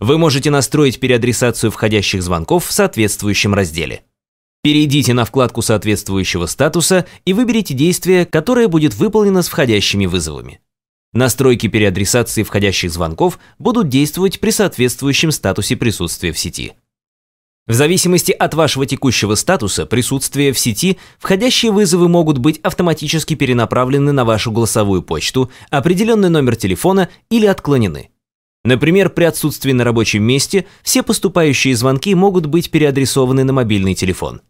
Вы можете настроить переадресацию входящих звонков в соответствующем разделе. Перейдите на вкладку соответствующего статуса и выберите действие, которое будет выполнено с входящими вызовами. Настройки переадресации входящих звонков будут действовать при соответствующем статусе присутствия в сети. В зависимости от вашего текущего статуса присутствия в сети, входящие вызовы могут быть автоматически перенаправлены на вашу голосовую почту, определенный номер телефона или отклонены. Например, при отсутствии на рабочем месте все поступающие звонки могут быть переадресованы на мобильный телефон.